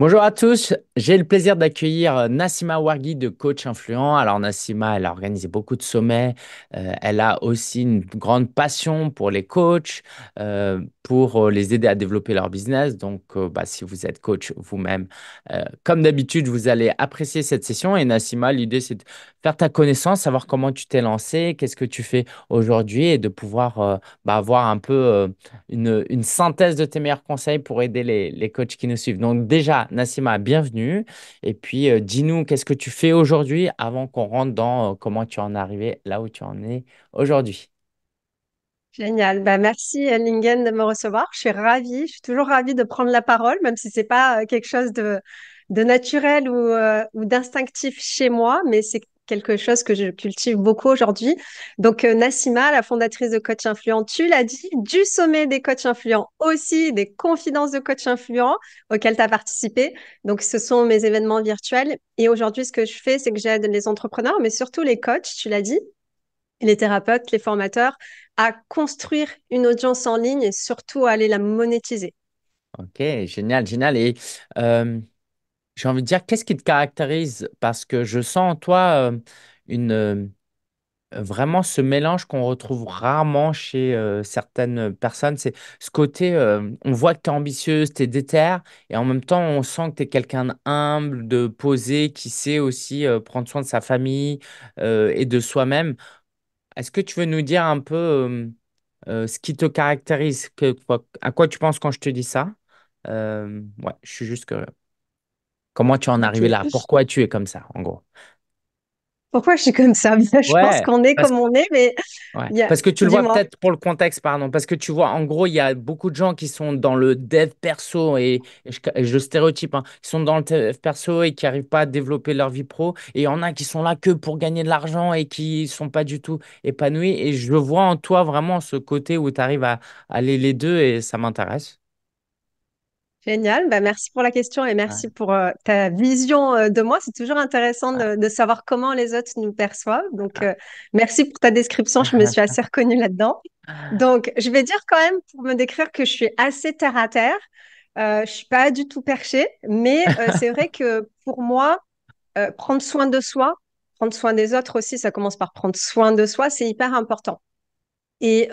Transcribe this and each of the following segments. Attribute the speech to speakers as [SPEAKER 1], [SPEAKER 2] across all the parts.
[SPEAKER 1] Bonjour à tous, j'ai le plaisir d'accueillir euh, Nassima Wargi de Coach Influent. Alors Nassima, elle a organisé beaucoup de sommets, euh, elle a aussi une grande passion pour les coachs, euh, pour les aider à développer leur business. Donc bah, si vous êtes coach vous-même, comme d'habitude, vous allez apprécier cette session. Et Nassima, l'idée c'est de faire ta connaissance, savoir comment tu t'es lancé, qu'est-ce que tu fais aujourd'hui et de pouvoir bah, avoir un peu une, synthèse de tes meilleurs conseils pour aider les, les coachs qui nous suivent. Donc déjà, Nassima, bienvenue. Et puis, euh, dis-nous, qu'est-ce que tu fais aujourd'hui avant qu'on rentre dans euh, comment tu en es arrivé là où tu en es aujourd'hui?
[SPEAKER 2] Génial. Ben, merci Lingen de me recevoir. Je suis ravie. Je suis toujours ravie de prendre la parole, même si c'est pas euh, quelque chose de, de naturel ou, ou d'instinctif chez moi, mais c'est quelque chose que je cultive beaucoup aujourd'hui. Donc, euh, Nassima, la fondatrice de Coach Influent, tu l'as dit, du sommet des coachs influents aussi, des confidences de coachs influents auxquelles tu as participé. Donc, ce sont mes événements virtuels. Et aujourd'hui, ce que je fais, c'est que j'aide les entrepreneurs, mais surtout les coachs, tu l'as dit, les thérapeutes, les formateurs, à construire une audience en ligne et surtout à aller la monétiser.
[SPEAKER 1] Ok, génial, génial. Et euh, j'ai envie de dire, qu'est-ce qui te caractérise? Parce que je sens en toi euh, une, euh, vraiment ce mélange qu'on retrouve rarement chez euh, certaines personnes. C'est ce côté, on voit que tu es ambitieuse, tu es déterre, et en même temps, on sent que tu es quelqu'un d'humble, de posé, qui sait aussi prendre soin de sa famille et de soi-même. Est-ce que tu veux nous dire un peu ce qui te caractérise, que- quoi- à quoi tu penses quand je te dis ça? ouais, je suis juste curieux. Comment tu en es arrivé là Pourquoi tu es comme ça, en gros
[SPEAKER 2] pourquoi je suis comme ça Je pense qu'on est comme on est, mais.
[SPEAKER 1] Parce que tu le vois peut-être pour le contexte, pardon. Parce que tu vois, en gros, il y a beaucoup de gens qui sont dans le dev perso et, je, stéréotype, hein, qui sont dans le dev perso et qui n'arrivent pas à développer leur vie pro. Et il y en a qui sont là que pour gagner de l'argent et qui ne sont pas du tout épanouis. Et je vois en toi vraiment ce côté où tu arrives à aller les deux et ça m'intéresse.
[SPEAKER 2] Génial, bah, merci pour la question et merci pour euh, ta vision euh, de moi. C'est toujours intéressant de, savoir comment les autres nous perçoivent. Donc, euh, merci pour ta description, je me suis assez reconnue là-dedans. Donc, je vais dire quand même pour me décrire que je suis assez terre à terre. je suis pas du tout perchée, mais c'est vrai que pour moi, prendre soin de soi, prendre soin des autres aussi, ça commence par prendre soin de soi, c'est hyper important. Et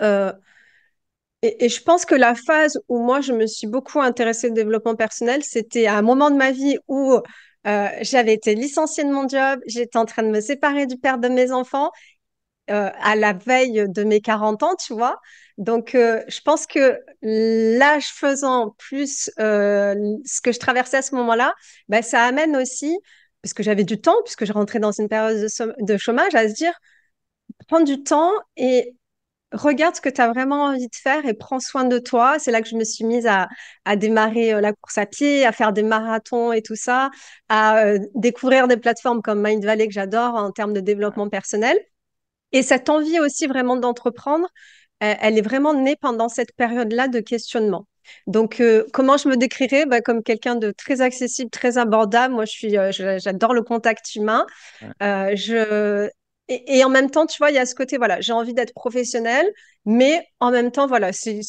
[SPEAKER 2] et, je pense que la phase où moi, je me suis beaucoup intéressée au développement personnel, c'était à un moment de ma vie où euh, j'avais été licenciée de mon job, j'étais en train de me séparer du père de mes enfants euh, à la veille de mes 40 ans, tu vois. Donc, euh, je pense que l'âge faisant plus ce que je traversais à ce moment-là, ben, ça amène aussi, parce que j'avais du temps, puisque je rentrais dans une période de, de chômage, à se dire, prendre du temps et regarde ce que tu as vraiment envie de faire et prends soin de toi. C'est là que je me suis mise à, démarrer euh, la course à pied, à faire des marathons et tout ça, à euh, découvrir des plateformes comme Mindvalley que j'adore en termes de développement personnel. Et cette envie aussi vraiment d'entreprendre, euh, elle est vraiment née pendant cette période-là de questionnement. Donc, comment je me décrirais bah, Comme quelqu'un de très accessible, très abordable. Moi, je suis, j'adore le contact humain. je, et, en même temps, tu vois, il y a ce côté, voilà, j'ai envie d'être professionnelle, mais en même temps, voilà, c'est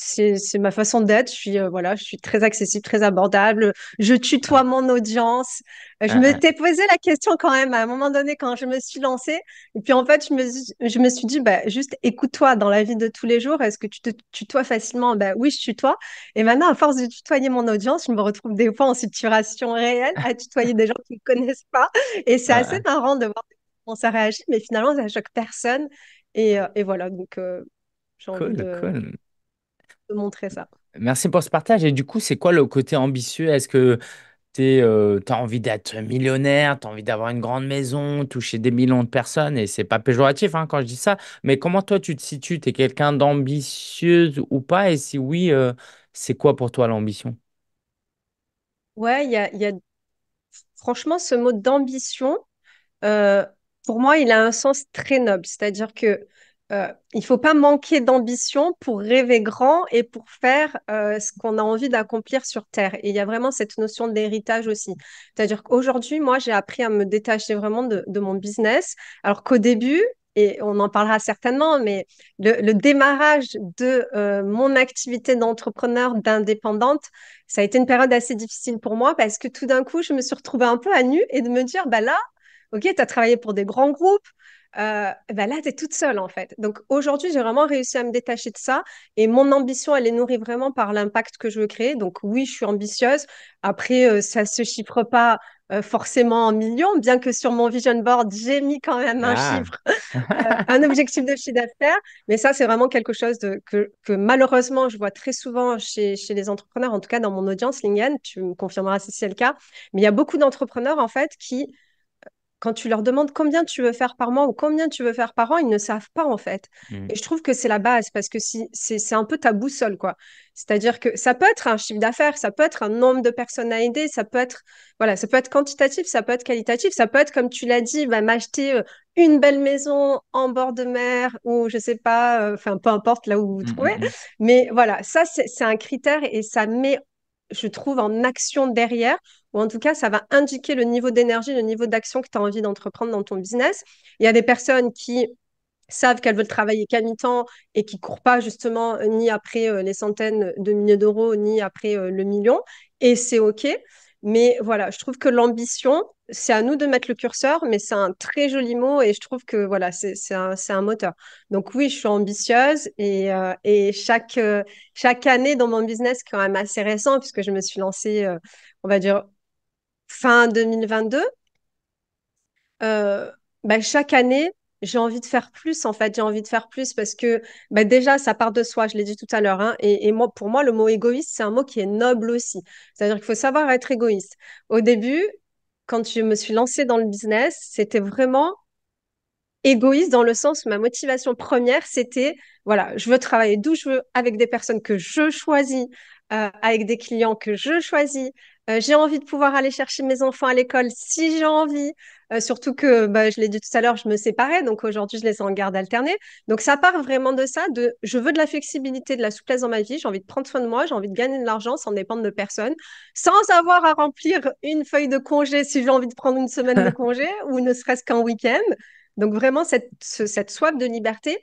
[SPEAKER 2] ma façon d'être. Je suis, euh, voilà, je suis très accessible, très abordable. Je tutoie mon audience. Je ah me t'ai posé la question quand même à un moment donné quand je me suis lancée. Et puis en fait, je me, je me suis dit, bah, juste écoute-toi dans la vie de tous les jours. Est-ce que tu te tutoies facilement Bah oui, je tutoie. Et maintenant, à force de tutoyer mon audience, je me retrouve des fois en situation réelle à tutoyer des gens qui ne connaissent pas. Et c'est ah assez marrant de voir ça réagit, mais finalement, ça choque personne. Et, euh, voilà, donc euh, j'ai envie de, montrer ça.
[SPEAKER 1] Merci pour ce partage. Et du coup, c'est quoi le côté ambitieux Est-ce que tu euh, as envie d'être millionnaire, tu as envie d'avoir une grande maison, toucher des millions de personnes, et c'est pas péjoratif hein, quand je dis ça, mais comment toi tu te situes Tu es quelqu'un d'ambitieux ou pas Et si oui, c'est quoi pour toi l'ambition
[SPEAKER 2] Ouais, il y a, franchement ce mot d'ambition pour moi, il a un sens très noble. C'est-à-dire que euh, il ne faut pas manquer d'ambition pour rêver grand et pour faire euh, ce qu'on a envie d'accomplir sur Terre. Et il y a vraiment cette notion d'héritage aussi. C'est-à-dire qu'aujourd'hui, moi, j'ai appris à me détacher vraiment de, mon business, alors qu'au début, et on en parlera certainement, mais le, démarrage de euh, mon activité d'entrepreneur, d'indépendante, ça a été une période assez difficile pour moi parce que tout d'un coup, je me suis retrouvée un peu à nu et de me dire, bah là, OK, tu as travaillé pour des grands groupes. Euh, bah là, tu es toute seule en fait. Donc aujourd'hui, j'ai vraiment réussi à me détacher de ça et mon ambition, elle est nourrie vraiment par l'impact que je veux créer. Donc oui, je suis ambitieuse. Après, ça euh, ça se chiffre pas euh, forcément en millions, bien que sur mon vision board, j'ai mis quand même un ah. chiffre, un objectif de chiffre d'affaires. Mais ça, c'est vraiment quelque chose de, que, malheureusement, je vois très souvent chez, chez, les entrepreneurs, en tout cas dans mon audience LinkedIn, tu me confirmeras si c'est le cas. Mais il y a beaucoup d'entrepreneurs en fait qui quand tu leur demandes combien tu veux faire par mois ou combien tu veux faire par an, ils ne savent pas en fait. Mmh. Et je trouve que c'est la base parce que c'est un peu ta boussole quoi. C'est-à-dire que ça peut être un chiffre d'affaires, ça peut être un nombre de personnes à aider, ça peut être voilà, ça peut être quantitatif, ça peut être qualitatif, ça peut être comme tu l'as dit, m'acheter euh, une belle maison en bord de mer ou je ne sais pas, euh, enfin peu importe là où vous, vous mmh, trouvez. Mmh, Mais voilà, ça c'est un critère et ça met je trouve en action derrière ou en tout cas, ça va indiquer le niveau d'énergie, le niveau d'action que tu as envie d'entreprendre dans ton business. Il y a des personnes qui savent qu'elles veulent travailler qu'à mi-temps et qui ne courent pas justement euh, ni après euh, les centaines de milliers d'euros, ni après euh, le million, et c'est OK. Mais voilà, je trouve que l'ambition, c'est à nous de mettre le curseur, mais c'est un très joli mot et je trouve que voilà, c'est un, un, moteur. Donc oui, je suis ambitieuse et, et chaque, chaque année dans mon business, quand même assez récent, puisque je me suis lancée, on va dire, fin 2022, euh, bah, chaque année, j'ai envie de faire plus, en fait. J'ai envie de faire plus parce que bah, déjà, ça part de soi, je l'ai dit tout à l'heure. Hein. et, moi, pour moi, le mot égoïste, c'est un mot qui est noble aussi. C'est-à-dire qu'il faut savoir être égoïste. Au début, quand je me suis lancée dans le business, c'était vraiment égoïste dans le sens où ma motivation première, c'était, voilà, je veux travailler d'où je veux, avec des personnes que je choisis, euh, avec des clients que je choisis, euh, j'ai envie de pouvoir aller chercher mes enfants à l'école si j'ai envie. Euh, surtout que, bah, je l'ai dit tout à l'heure, je me séparais, donc aujourd'hui, je les ai en garde alternée. Donc, ça part vraiment de ça, de je veux de la flexibilité, de la souplesse dans ma vie, j'ai envie de prendre soin de moi, j'ai envie de gagner de l'argent sans dépendre de personne, sans avoir à remplir une feuille de congé si j'ai envie de prendre une semaine de congé ou ne serait-ce qu'un week-end. Donc, vraiment, cette, cette soif de liberté,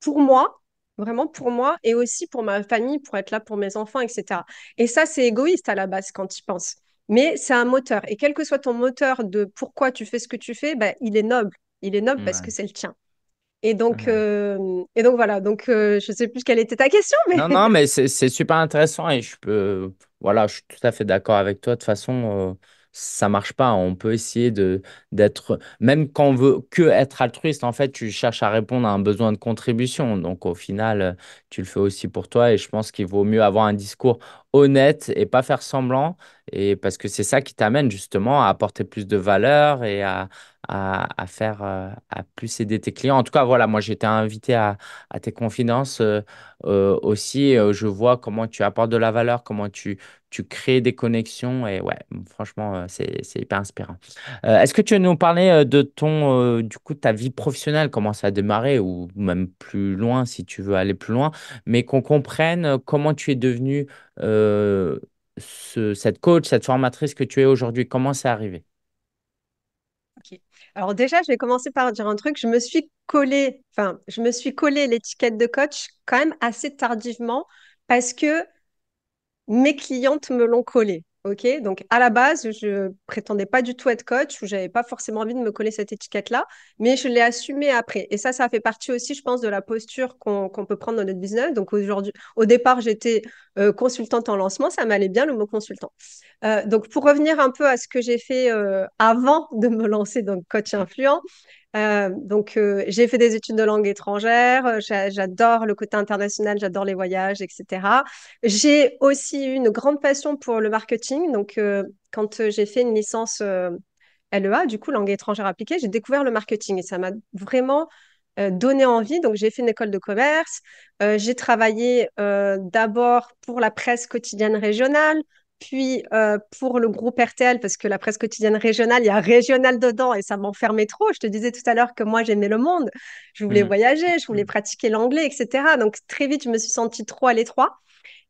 [SPEAKER 2] pour moi, vraiment pour moi et aussi pour ma famille, pour être là pour mes enfants, etc. Et ça, c'est égoïste à la base quand tu penses. Mais c'est un moteur. Et quel que soit ton moteur de pourquoi tu fais ce que tu fais, bah, il est noble. Il est noble parce que c'est le tien. Et donc, euh, et donc voilà. Donc, euh, je ne sais plus quelle était ta question. Mais... Non, non, mais
[SPEAKER 1] c'est super intéressant et je peux. Voilà, je suis tout à fait d'accord avec toi. De toute façon, euh, ça marche pas. On peut essayer de d'être, même quand on veut que être altruiste, en fait, tu cherches à répondre à un besoin de contribution. Donc au final, euh, tu le fais aussi pour toi. Et je pense qu'il vaut mieux avoir un discours honnête et pas faire semblant, et parce que c'est ça qui t'amène justement à apporter plus de valeur et à, à, à, faire euh, à plus aider tes clients. En tout cas, voilà, moi j'étais invité à, à, tes confidences euh, euh, aussi. je vois comment tu apportes de la valeur, comment tu, tu crées des connexions. Et ouais, franchement, c'est, hyper inspirant. est-ce que tu veux nous parler de ton, du coup, ta vie professionnelle, comment ça a démarré, ou même plus loin si tu veux aller plus loin, mais qu'on comprenne comment tu es devenu ce, cette coach, cette formatrice que tu es aujourd'hui Comment c'est arrivé
[SPEAKER 2] Alors déjà, je vais commencer par dire un truc. Je me suis collé, enfin, je me suis collé l'étiquette de coach quand même assez tardivement parce que mes clientes me l'ont collé. Ok, donc à la base, je prétendais pas du tout être coach ou j'avais pas forcément envie de me coller cette étiquette-là, mais je l'ai assumée après. Et ça, ça fait partie aussi, je pense, de la posture qu'on peut prendre dans notre business. Donc aujourd'hui, au départ, j'étais euh, consultante en lancement, ça m'allait bien le mot consultant. Euh, donc pour revenir un peu à ce que j'ai fait euh, avant de me lancer dans coach influent, euh, donc, euh, j'ai fait des études de langue étrangère. Euh, j'adore le côté international, j'adore les voyages, etc. J'ai aussi une grande passion pour le marketing. Donc, quand j'ai fait une licence LEA, du coup, langue étrangère appliquée, j'ai découvert le marketing et ça m'a vraiment donné envie. Donc, j'ai fait une école de commerce. j'ai travaillé d'abord pour la presse quotidienne régionale. Puis euh, pour le groupe RTL, parce que la presse quotidienne régionale, il y a régional dedans et ça m'enfermait trop. Je te disais tout à l'heure que moi j'aimais le monde, je voulais mm. voyager, je voulais mm. pratiquer l'anglais, etc. Donc très vite, je me suis sentie trop à l'étroit.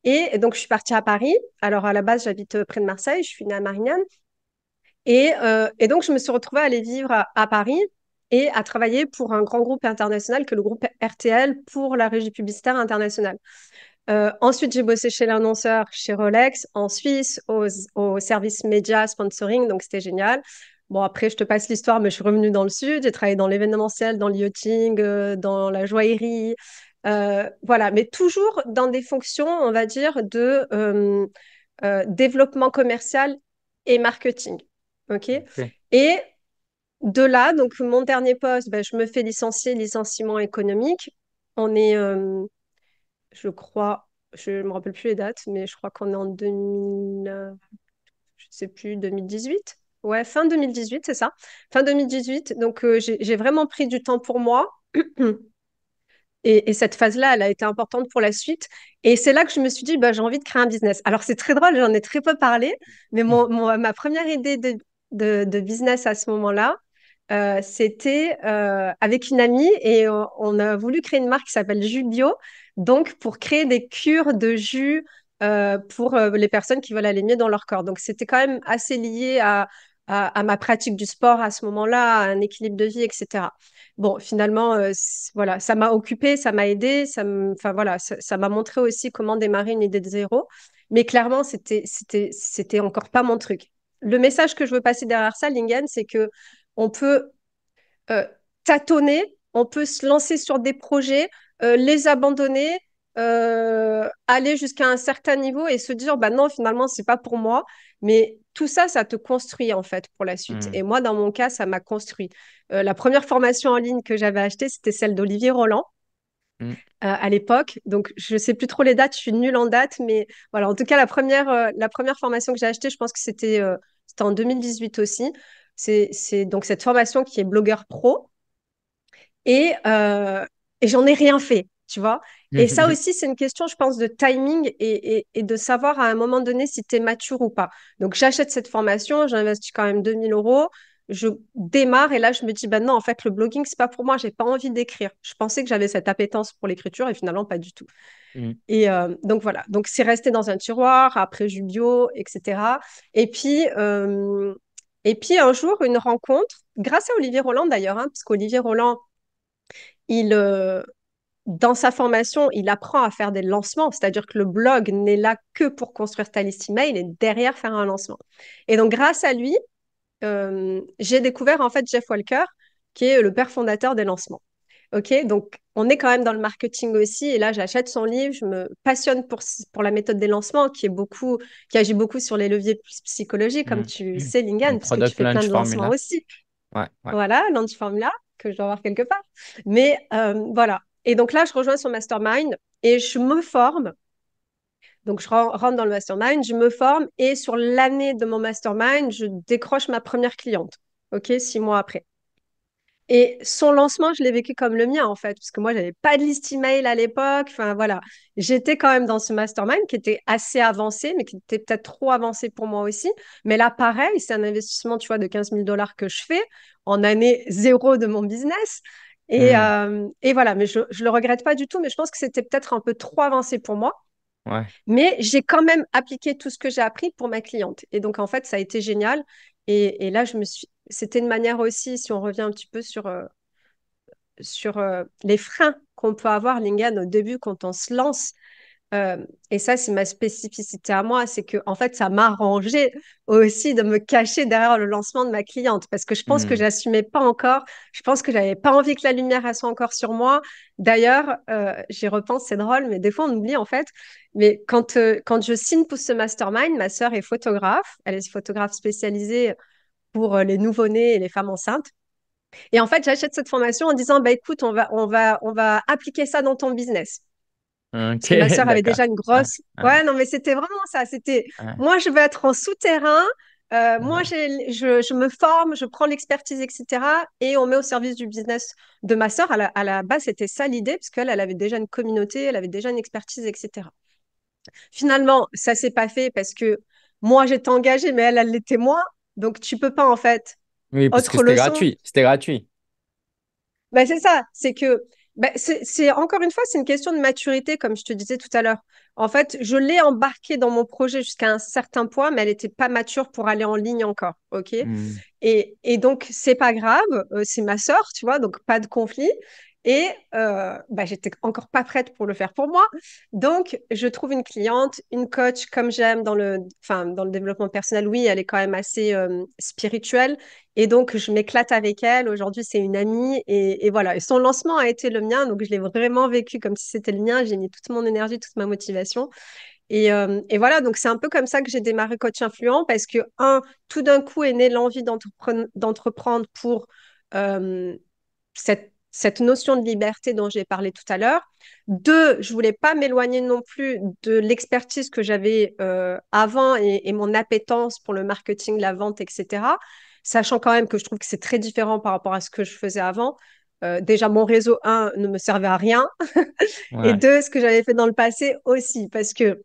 [SPEAKER 2] Et donc je suis partie à Paris. Alors à la base, j'habite euh, près de Marseille, je suis née à Marignane. Euh, et, donc je me suis retrouvée à aller vivre à, à Paris et à travailler pour un grand groupe international que le groupe RTL pour la régie publicitaire internationale. Euh, ensuite, j'ai bossé chez l'annonceur, chez Rolex, en Suisse, au, service média sponsoring, donc c'était génial. Bon, après, je te passe l'histoire, mais je suis revenue dans le sud, j'ai travaillé dans l'événementiel, dans le euh, dans la joaillerie, euh, voilà, mais toujours dans des fonctions, on va dire, de développement commercial et marketing. OK, Et de là, donc mon dernier poste, ben, je me fais licencier, licenciement économique. On est, je crois, je me rappelle plus les dates, mais je crois qu'on est en 2000, je sais plus, 2018. Ouais, fin 2018, c'est ça. Fin 2018. Donc, euh, j'ai vraiment pris du temps pour moi. Et, cette phase-là, elle a été importante pour la suite. Et c'est là que je me suis dit, bah, j'ai envie de créer un business. Alors, c'est très drôle, j'en ai très peu parlé, mais mon, ma première idée de, de, business à ce moment-là, euh, c'était euh, avec une amie et on, a voulu créer une marque qui s'appelle Jubio donc pour créer des cures de jus euh, pour euh, les personnes qui veulent aller mieux dans leur corps. Donc c'était quand même assez lié à, ma pratique du sport à ce moment-là, à un équilibre de vie, etc. Bon, finalement, euh, voilà, ça m'a occupé, ça m'a aidé, ça enfin voilà, ça m'a montré aussi comment démarrer une idée de zéro. Mais clairement, c'était encore pas mon truc. Le message que je veux passer derrière ça, Lingen, c'est que on peut tâtonner, on peut se lancer sur des projets, euh, les abandonner, euh, aller jusqu'à un certain niveau et se dire bah non finalement c'est pas pour moi mais tout ça ça te construit en fait pour la suite hmm. et moi dans mon cas ça m'a construit euh, la première formation en ligne que j'avais achetée c'était celle d'Olivier Roland hmm. à l'époque donc je sais plus trop les dates je suis nulle en date mais voilà en tout cas la première la première formation que j'ai achetée je pense que c'était c'était en 2018 aussi c'est donc cette formation qui est blogueur pro et, et j'en ai rien fait, tu vois. Mmh. Et ça aussi, c'est une question, je pense, de timing et, de savoir à un moment donné si tu es mature ou pas. Donc, j'achète cette formation, j'investis quand même 2000 euros, je démarre et là, je me dis, ben non, en fait, le blogging, c'est pas pour moi, j'ai pas envie d'écrire. Je pensais que j'avais cette appétence pour l'écriture et finalement, pas du tout. Mmh. Et euh, donc, voilà. Donc, c'est resté dans un tiroir, après Jubio, etc. Et puis, euh, et puis, un jour, une rencontre, grâce à Olivier Roland d'ailleurs, hein, parce qu'Olivier Roland, il, euh, dans sa formation, il apprend à faire des lancements, c'est-à-dire que le blog n'est là que pour construire ta liste email et derrière faire un lancement. Et donc, grâce à lui, euh, j'ai découvert en fait Jeff Walker, qui est le père fondateur des lancements. Ok, donc on est quand même dans le marketing aussi. Et là, j'achète son livre, je me passionne pour, pour la méthode des lancements qui est beaucoup, qui agit beaucoup sur les leviers psychologiques, comme mm. tu sais, Lingan, parce que tu fais plein de lancements aussi. Voilà, Launch que je dois avoir quelque part. Mais euh, voilà. Et donc là, je rejoins son mastermind et je me forme. Donc, je rentre dans le mastermind, je me forme et sur l'année de mon mastermind, je décroche ma première cliente. OK, six mois après. Et son lancement, je l'ai vécu comme le mien, en fait, parce que moi, je n'avais pas de liste email à l'époque. Enfin, voilà. J'étais quand même dans ce mastermind qui était assez avancé, mais qui était peut-être trop avancé pour moi aussi. Mais là, pareil, c'est un investissement, tu vois, de 15 000 dollars que je fais en année zéro de mon business. Et, hmm. euh, voilà, mais je ne le regrette pas du tout, mais je pense que c'était peut-être un peu trop avancé pour moi. Mais j'ai quand même appliqué tout ce que j'ai appris pour ma cliente. Et donc, en fait, ça a été génial. et, là, je me suis c'était une manière aussi, si on revient un petit peu sur, euh, sur euh, les freins qu'on peut avoir, Lingan, au début, quand on se lance. Euh, et ça, c'est ma spécificité à moi, c'est que en fait, ça m'arrangeait aussi de me cacher derrière le lancement de ma cliente, parce que je pense que que hmm. j'assumais pas encore. Je pense que j'avais pas envie que la lumière soit encore sur moi. D'ailleurs, j'y repense, c'est drôle, mais des fois on oublie en fait. Mais quand quand je signe pour ce mastermind, ma sœur est photographe, elle est photographe spécialisée pour euh, les nouveau-nés et les femmes enceintes. Et en fait, j'achète cette formation en disant, bah, écoute, on va, on, va, on va appliquer ça dans ton business.
[SPEAKER 1] ma soeur avait déjà
[SPEAKER 2] une grosse. Ah, ah. ouais, non, mais c'était vraiment ça. C'était ah. moi, je vais être en souterrain. Euh, moi, je, je, me forme, je prends l'expertise, etc. Et on met au service du business de ma soeur. À la, base, c'était ça l'idée, parce qu'elle elle avait déjà une communauté, elle avait déjà une expertise, etc. Finalement, ça s'est pas fait parce que moi, j'étais engagée, mais elle, elle l'était moi. Donc, tu peux pas, en fait. Oui, parce que c'était gratuit.
[SPEAKER 1] C'était gratuit.
[SPEAKER 2] Ben, c'est ça. C'est que, bah, c'est encore une fois, c'est une question de maturité, comme je te disais tout à l'heure. En fait, je l'ai embarquée dans mon projet jusqu'à un certain point, mais elle n'était pas mature pour aller en ligne encore. OK hmm. et, et, donc, c'est pas grave. Euh, c'est ma sœur, tu vois, donc pas de conflit. Et euh, bah, j'étais encore pas prête pour le faire pour moi. Donc, je trouve une cliente, une coach comme j'aime dans le, enfin, dans le développement personnel. Oui, elle est quand même assez euh, spirituelle. Et donc, je m'éclate avec elle. Aujourd'hui, c'est une amie. Et, et voilà. son lancement a été le mien. Donc, je l'ai vraiment vécu comme si c'était le mien. J'ai mis toute mon énergie, toute ma motivation. Et, euh, et, voilà, donc c'est un peu comme ça que j'ai démarré Coach Influent parce que, un, tout d'un coup est née l'envie d'entreprendre pour cette cette notion de liberté dont j'ai parlé tout à l'heure. Deux, je voulais pas m'éloigner non plus de l'expertise que j'avais euh, avant et, mon appétence pour le marketing, la vente, etc. Sachant quand même que je trouve que c'est très différent par rapport à ce que je faisais avant. Euh, déjà, mon réseau, un, ne me servait à rien. Et deux, ce que j'avais fait dans le passé aussi, parce que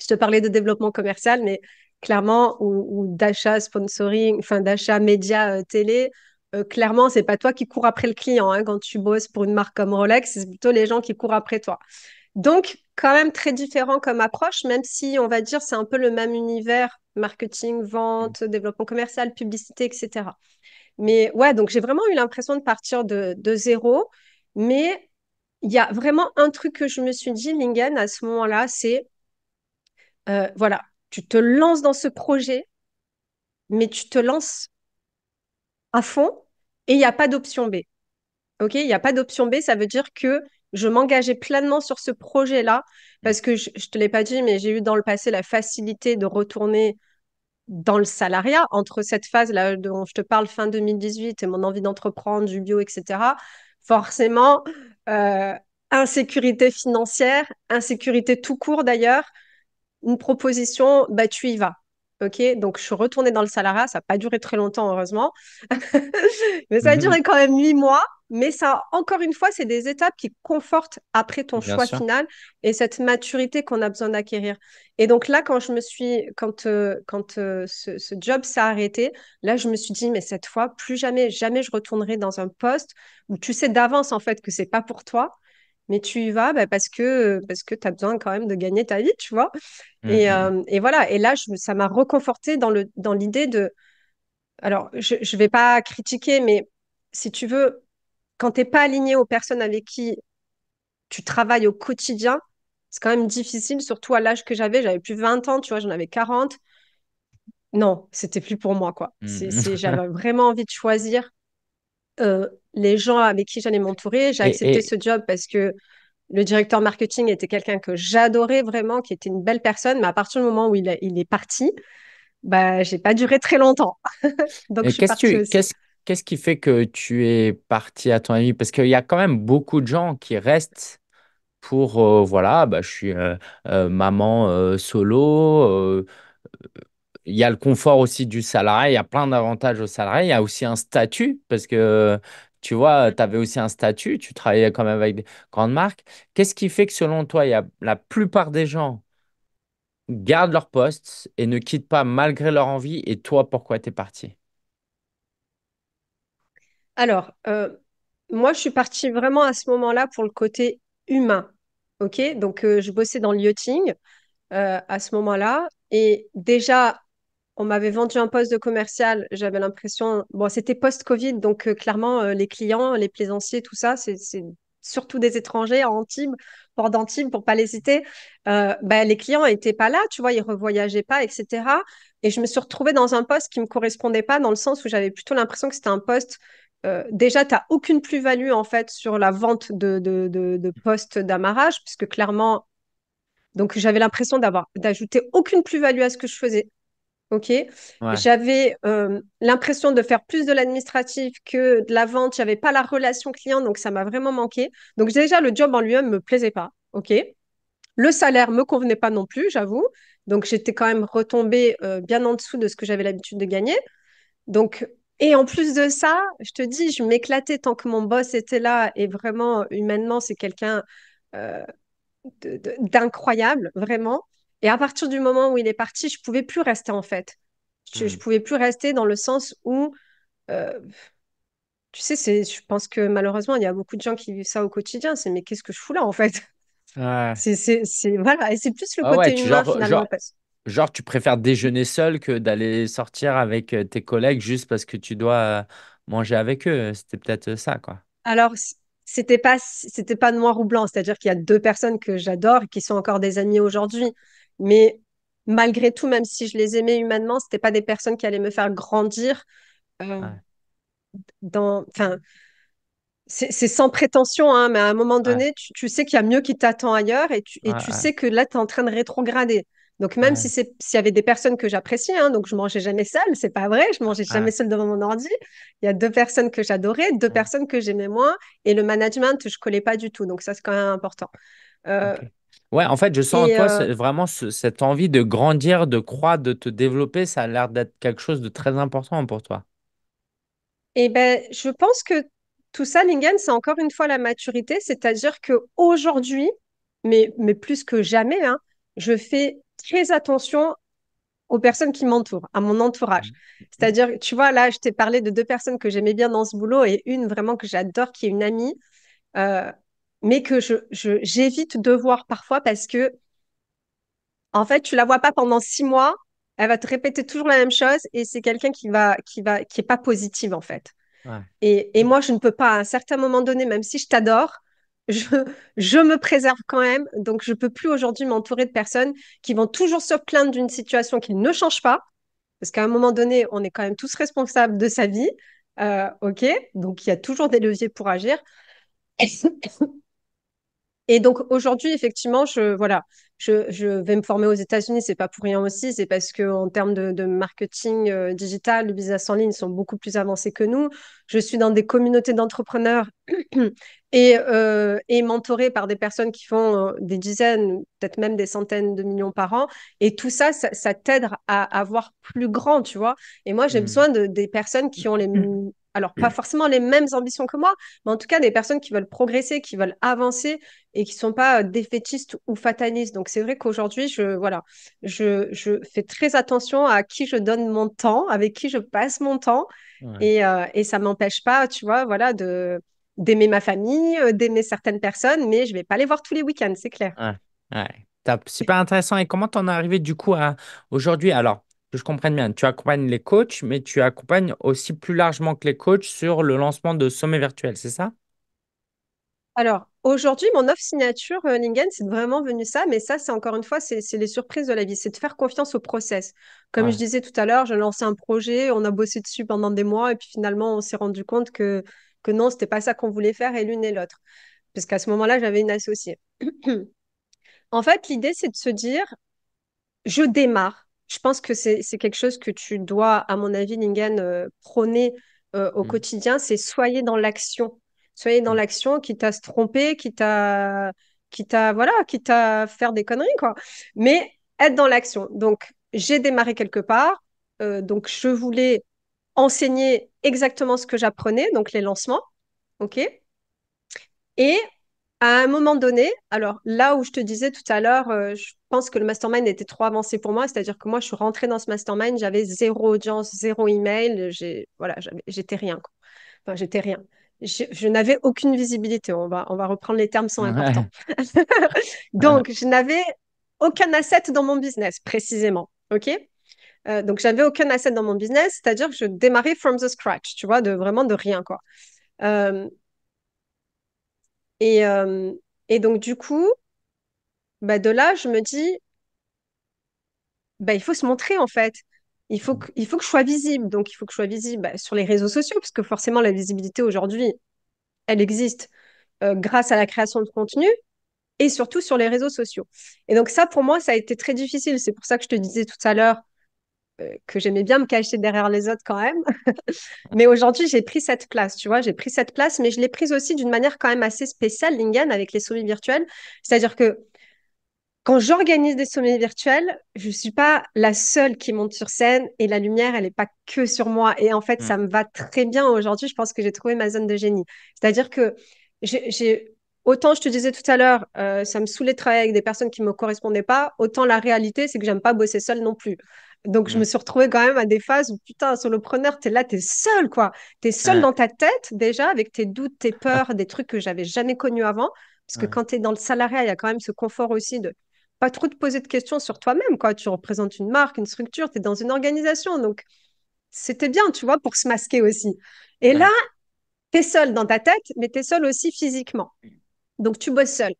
[SPEAKER 2] je te parlais de développement commercial, mais clairement, ou, d'achat sponsoring, enfin d'achat média euh, télé, euh, clairement, c'est pas toi qui cours après le client hein. quand tu bosses pour une marque comme Rolex, c'est plutôt les gens qui courent après toi. Donc, quand même très différent comme approche, même si on va dire c'est un peu le même univers marketing, vente, mm. développement commercial, publicité, etc. Mais ouais, donc j'ai vraiment eu l'impression de partir de, zéro. Mais il y a vraiment un truc que je me suis dit, Lingen, à ce moment-là, c'est euh, voilà, tu te lances dans ce projet, mais tu te lances à fond et il n'y a pas d'option B. OK Il n'y a pas d'option B, ça veut dire que je m'engageais pleinement sur ce projet-là parce que je ne te l'ai pas dit, mais j'ai eu dans le passé la facilité de retourner dans le salariat entre cette phase-là dont je te parle fin 2018 et mon envie d'entreprendre, du bio, etc. Forcément, euh, insécurité financière, insécurité tout court d'ailleurs, une proposition, bah, tu y vas. Ok, donc je suis retournée dans le salariat. Ça n'a pas duré très longtemps, heureusement. mais ça a mmh duré quand même huit mois. Mais ça, encore une fois, c'est des étapes qui confortent après ton choix final et cette maturité qu'on a besoin d'acquérir. Et donc là, quand je me suis, quand, euh, quand euh, ce, ce, job s'est arrêté, là, je me suis dit, mais cette fois, plus jamais, jamais je retournerai dans un poste où tu sais d'avance en fait que c'est pas pour toi mais tu y vas bah, parce que, parce que tu as besoin quand même de gagner ta vie, tu vois. Et, mmh et, voilà, et là, ça m'a reconforté dans l'idée dans de... Alors, je ne vais pas critiquer, mais si tu veux, quand tu n'es pas aligné aux personnes avec qui tu travailles au quotidien, c'est quand même difficile, surtout à l'âge que j'avais. J'avais plus 20 ans, tu vois, j'en avais 40. Non, c'était plus pour moi, quoi. Mmh c'est J'avais vraiment envie de choisir euh, les gens avec qui j'allais m'entourer. J'ai accepté ce job parce que le directeur marketing était quelqu'un que j'adorais vraiment, qui était une belle personne, mais à partir du moment où il, est parti, bah, n'ai pas duré très longtemps. Donc, qu'est-ce,
[SPEAKER 1] qui fait que tu es parti à ton avis Parce qu'il y a quand même beaucoup de gens qui restent pour, euh, voilà, bah, je suis euh, maman solo, il y a le confort aussi du salarié, il y a plein d'avantages au salarié, il y a aussi un statut, parce que tu vois, mmh. tu avais aussi un statut, tu travaillais quand même avec des grandes marques. Qu'est-ce qui fait que selon toi, il y a, la plupart des gens gardent leur poste et ne quittent pas malgré leur envie Et toi, pourquoi tu es parti
[SPEAKER 2] Alors, euh, moi, je suis partie vraiment à ce moment-là pour le côté humain. OK Donc, euh, je bossais dans le yachting euh, à ce moment-là. Et déjà, on m'avait vendu un poste de commercial. J'avais l'impression, bon, c'était post-Covid, donc euh, clairement, euh, les clients, les plaisanciers, tout ça, c'est surtout des étrangers en Antibes, port d'Antibes, pour pas les citer. Euh, bah, les clients n'étaient pas là, tu vois, ils revoyageaient pas, etc. Et je me suis retrouvée dans un poste qui me correspondait pas, dans le sens où j'avais plutôt l'impression que c'était un poste. déjà, tu n'as aucune plus-value en fait sur la vente de, postes d'amarrage, puisque clairement, donc j'avais l'impression d'avoir d'ajouter aucune plus-value à ce que je faisais, Ok. J'avais euh, l'impression de faire plus de l'administratif que de la vente. J'avais pas la relation client, donc ça m'a vraiment manqué. Donc déjà le job en lui-même me plaisait pas. Ok. Le salaire me convenait pas non plus, j'avoue. Donc j'étais quand même retombée euh, bien en dessous de ce que j'avais l'habitude de gagner. Donc et en plus de ça, je te dis, je m'éclatais tant que mon boss était là et vraiment humainement c'est quelqu'un euh, d'incroyable, vraiment. Et à partir du moment où il est parti, je pouvais plus rester en fait. Je, ne hmm. pouvais plus rester dans le sens où, euh, tu sais, c'est, je pense que malheureusement, il y a beaucoup de gens qui vivent ça au quotidien. C'est mais qu'est-ce que je fous là en fait c'est, c'est, voilà. Et c'est plus le ah côté humain genre, finalement.
[SPEAKER 1] Genre... tu préfères déjeuner seul que d'aller sortir avec euh, tes collègues juste parce que tu dois euh, manger avec eux. C'était peut-être ça, quoi.
[SPEAKER 2] Alors, c'était pas, c'était pas noir ou blanc. C'est-à-dire qu'il y a deux personnes que j'adore et qui sont encore des amis aujourd'hui. Mais malgré tout, même si je les aimais humainement, c'était pas des personnes qui allaient me faire grandir. Euh, dans, enfin, c'est sans prétention, hein, mais à un moment donné, tu, sais qu'il y a mieux qui t'attend ailleurs et tu, sais que là, tu es en train de rétrograder. Donc, même si s'il y avait des personnes que j'appréciais, hein, donc je mangeais jamais seule, c'est pas vrai, je mangeais jamais seule devant mon ordi. Il y a deux personnes que j'adorais, deux personnes que j'aimais moins, et le management, je collais pas du tout. Donc, ça, c'est quand même important. Euh,
[SPEAKER 1] Ouais, en fait, je sens en toi euh, vraiment cette envie de grandir, de croire, de te développer. Ça a l'air d'être quelque chose de très important pour toi.
[SPEAKER 2] Eh ben, je pense que tout ça, Lingen, c'est encore une fois la maturité, c'est-à-dire que aujourd'hui, mais, mais plus que jamais, hein, je fais très attention aux personnes qui m'entourent, à mon entourage. Mmh. C'est-à-dire, tu vois, là, je t'ai parlé de deux personnes que j'aimais bien dans ce boulot et une vraiment que j'adore, qui est une amie. Euh, mais que j'évite je, j'évite de voir parfois parce que, en fait, tu la vois pas pendant six mois, elle va te répéter toujours la même chose et c'est quelqu'un qui va, qui va, qui est pas positive en fait. Et, et, moi, je ne peux pas, à un certain moment donné, même si je t'adore, je, je, me préserve quand même. Donc, je peux plus aujourd'hui m'entourer de personnes qui vont toujours se plaindre d'une situation qui ne change pas. Parce qu'à un moment donné, on est quand même tous responsables de sa vie. Euh, OK Donc, il y a toujours des leviers pour agir. Et donc aujourd'hui, effectivement, je voilà, je, vais me former aux États-Unis. C'est pas pour rien aussi, c'est parce que en termes de, marketing euh, digital, le business en ligne, sont beaucoup plus avancés que nous. Je suis dans des communautés d'entrepreneurs et, euh, mentorée par des personnes qui font euh, des dizaines, peut-être même des centaines de millions par an. Et tout ça, ça, t'aide à, avoir plus grand, tu vois. Et moi, j'ai mmh. besoin des personnes qui ont les mmh alors mmh. pas forcément les mêmes ambitions que moi, mais en tout cas des personnes qui veulent progresser, qui veulent avancer et qui ne sont pas euh, défaitistes ou fatalistes. Donc c'est vrai qu'aujourd'hui, je, voilà, je, je, fais très attention à qui je donne mon temps, avec qui je passe mon temps, et, euh, et, ça ne m'empêche pas, tu vois, voilà, de d'aimer ma famille, euh, d'aimer certaines personnes, mais je ne vais pas les voir tous les week-ends, c'est clair.
[SPEAKER 1] Ouais, ouais. Super intéressant. Et comment t'en es arrivé du coup à aujourd'hui Alors, que je comprenne bien, tu accompagnes les coachs, mais tu accompagnes aussi plus largement que les coachs sur le lancement de sommets virtuels, c'est ça
[SPEAKER 2] alors, aujourd'hui, mon offre signature, euh, Lingen, c'est vraiment venu ça, mais ça, c'est encore une fois, c'est les surprises de la vie, c'est de faire confiance au process. Comme je disais tout à l'heure, j'ai lancé un projet, on a bossé dessus pendant des mois, et puis finalement, on s'est rendu compte que, que non, n'était pas ça qu'on voulait faire, et l'une et l'autre. Parce qu'à ce moment-là, j'avais une associée. en fait, l'idée, c'est de se dire, je démarre, je pense que c'est quelque chose que tu dois, à mon avis, Lingen, euh, prôner euh, au mmh. quotidien, c'est soyez dans l'action. Soyez dans mmh. l'action, quitte à se tromper, quitte à, quitte voilà, quitte faire des conneries, quoi. Mais être dans l'action. Donc, j'ai démarré quelque part. Euh, donc, je voulais enseigner exactement ce que j'apprenais, donc les lancements. OK Et à un moment donné, alors là où je te disais tout à l'heure, euh, je pense que le mastermind était trop avancé pour moi, c'est-à-dire que moi, je suis rentrée dans ce mastermind, j'avais zéro audience, zéro email, j'ai, voilà, j'étais rien. Quoi. Enfin, j'étais rien. Je, n'avais aucune visibilité. On va, on va reprendre les termes, sont importants. donc, je n'avais aucun asset dans mon business, précisément. OK euh, donc, j'avais aucun asset dans mon business, c'est-à-dire que je démarrais from the scratch, tu vois, de vraiment de rien, quoi. Euh, euh, et, donc, du coup, bah, de là, je me dis, bah, il faut se montrer en fait. Il faut, mmh. que, il je sois visible. Donc, il faut que je sois visible bah, sur les réseaux sociaux, parce que forcément, la visibilité aujourd'hui, elle existe euh, grâce à la création de contenu et surtout sur les réseaux sociaux. Et donc, ça, pour moi, ça a été très difficile. C'est pour ça que je te disais tout à l'heure, que j'aimais bien me cacher derrière les autres quand même. mais aujourd'hui, j'ai pris cette place, tu vois, j'ai pris cette place, mais je l'ai prise aussi d'une manière quand même assez spéciale, Lingen, avec les sommets virtuels. C'est-à-dire que quand j'organise des sommets virtuels, je ne suis pas la seule qui monte sur scène et la lumière, elle n'est pas que sur moi. Et en fait, mm. ça me va très bien aujourd'hui. Je pense que j'ai trouvé ma zone de génie. C'est-à-dire que j'ai autant je te disais tout à l'heure, euh, ça me saoulait de travailler avec des personnes qui ne me correspondaient pas, autant la réalité, c'est que j'aime pas bosser seule non plus. Donc, je me suis retrouvée quand même à des phases où, putain, solopreneur, t'es là, t'es seul, quoi. T'es seul dans ta tête, déjà, avec tes doutes, tes ah. peurs, des trucs que j'avais jamais connus avant. Parce que quand quand t'es dans le salariat, il y a quand même ce confort aussi de pas trop te poser de questions sur toi-même, quoi. Tu représentes une marque, une structure, t'es dans une organisation. Donc, c'était bien, tu vois, pour se masquer aussi. Et là, t'es seul dans ta tête, mais t'es seul aussi physiquement. Donc, tu bosses seul.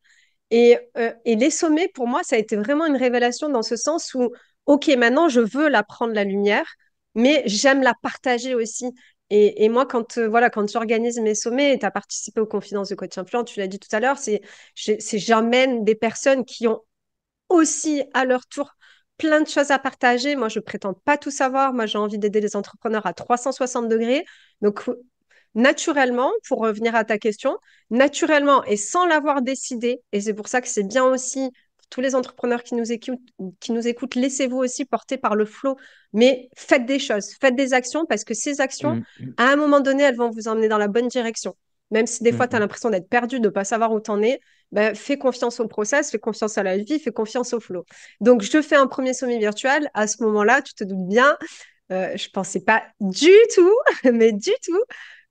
[SPEAKER 2] Et, euh, et, les sommets, pour moi, ça a été vraiment une révélation dans ce sens où OK, maintenant, je veux la prendre, la lumière, mais j'aime la partager aussi. Et, moi, quand euh, voilà, quand j'organise mes sommets, et tu as participé aux confidences de coach influent, tu l'as dit tout à l'heure, c'est j'emmène des personnes qui ont aussi à leur tour plein de choses à partager. Moi, je prétends pas tout savoir. Moi, j'ai envie d'aider les entrepreneurs à 360 degrés. Donc, euh, naturellement, pour revenir à ta question, naturellement et sans l'avoir décidé, et c'est pour ça que c'est bien aussi tous les entrepreneurs qui nous écoutent, laissez-vous aussi porter par le flot, mais faites des choses, faites des actions parce que ces actions, mm, mm. à un moment donné, elles vont vous emmener dans la bonne direction. Même si des fois, mm, tu as l'impression d'être perdu, de ne pas savoir où tu en es, ben, fais confiance au process, fais confiance à la vie, fais confiance au flow. Donc, je fais un premier sommet virtuel. À ce moment-là, tu te doutes bien, euh, je ne pensais pas du tout, mais du tout,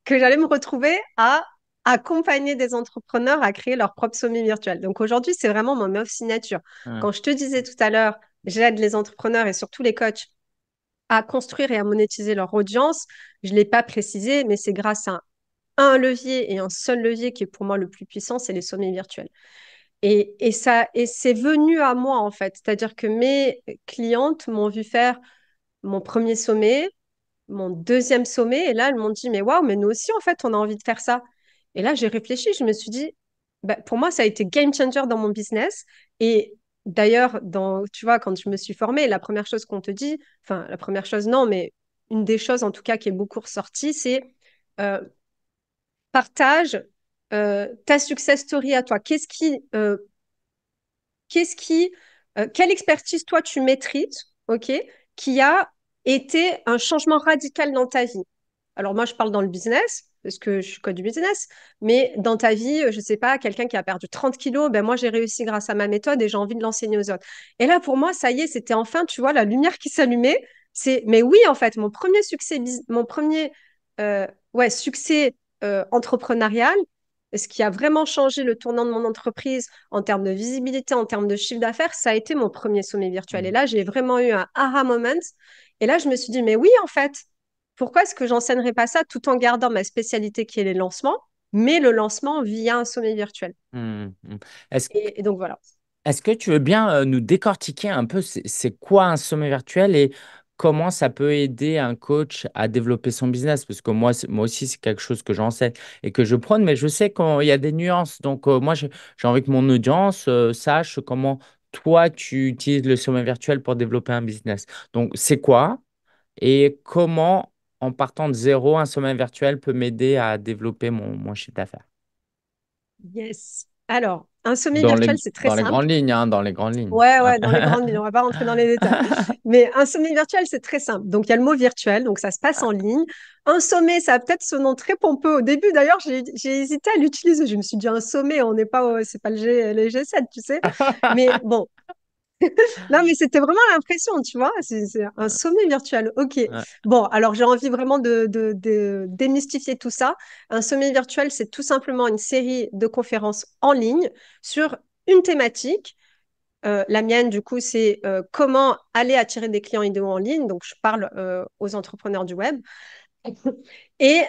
[SPEAKER 2] que j'allais me retrouver à accompagner des entrepreneurs à créer leur propre sommet virtuel. Donc aujourd'hui, c'est vraiment mon off signature. Quand je te disais tout à l'heure, j'aide les entrepreneurs et surtout les coachs à construire et à monétiser leur audience. Je ne l'ai pas précisé, mais c'est grâce à un levier et un seul levier qui est pour moi le plus puissant, c'est les sommets virtuels. Et, et et c'est venu à moi en fait. C'est-à-dire que mes clientes m'ont vu faire mon premier sommet, mon deuxième sommet, et là elles m'ont dit mais waouh, mais nous aussi en fait on a envie de faire ça. Et là, j'ai réfléchi, je me suis dit, bah, pour moi, ça a été game changer dans mon business. Et d'ailleurs, dans, tu vois, quand je me suis formée, la première chose qu'on te dit, enfin, la première chose, non, mais une des choses en tout cas qui est beaucoup ressortie, c'est euh, partage euh, ta success story à toi. Qu'est-ce qui, euh, qu'est-ce qui, quelle expertise toi tu maîtrises, ok, qui a été un changement radical dans ta vie. Alors moi, je parle dans le business, parce que je suis code du business. Mais dans ta vie, je ne sais pas, quelqu'un qui a perdu 30 kilos, ben moi, j'ai réussi grâce à ma méthode et j'ai envie de l'enseigner aux autres. Et là, pour moi, ça y est, c'était enfin, tu vois, la lumière qui s'allumait. C'est, mais oui, en fait, mon premier succès, mon premier euh, ouais, succès euh, entrepreneurial, ce qui a vraiment changé le tournant de mon entreprise en termes de visibilité, en termes de chiffre d'affaires, ça a été mon premier sommet virtuel. Et mmh. là, j'ai vraiment eu un aha moment. Et là, je me suis dit, mais oui, en fait, pourquoi est-ce que j'enseignerais pas ça tout en gardant ma spécialité qui est les lancements, mais le lancement via un sommet virtuel
[SPEAKER 1] mmh, mmh, mmh. est-ce que... donc voilà. Est-ce que tu veux bien euh, nous décortiquer un peu c'est, quoi un sommet virtuel et comment ça peut aider un coach à développer son business Parce que moi, moi aussi, c'est quelque chose que j'enseigne et que je prône, mais je sais qu'il y a des nuances. Donc, euh, moi, j'ai envie que mon audience euh, sache comment toi, tu utilises le sommet virtuel pour développer un business. Donc, c'est quoi et comment en partant de zéro, un sommet virtuel peut m'aider à développer mon, chiffre d'affaires.
[SPEAKER 2] Yes. Alors, un sommet virtuel, c'est très simple. Dans les grandes
[SPEAKER 1] lignes, hein, dans les grandes lignes. Ouais, ouais, dans les grandes
[SPEAKER 2] lignes. On va pas rentrer dans les détails. Mais un sommet virtuel, c'est très simple. Donc, il y a le mot virtuel, donc ça se passe en ligne. Un sommet, ça a peut-être ce nom très pompeux. Au début, d'ailleurs, j'ai hésité à l'utiliser. Je me suis dit, un sommet, on n'est pas, c'est pas le G7, tu sais. Mais bon, non, mais c'était vraiment l'impression, tu vois. C'est un sommet virtuel. OK. Bon, alors j'ai envie vraiment de, démystifier tout ça. Un sommet virtuel, c'est tout simplement une série de conférences en ligne sur une thématique. Euh, la mienne, du coup, c'est euh, comment aller attirer des clients idéaux en ligne. Donc, je parle euh, aux entrepreneurs du web. Et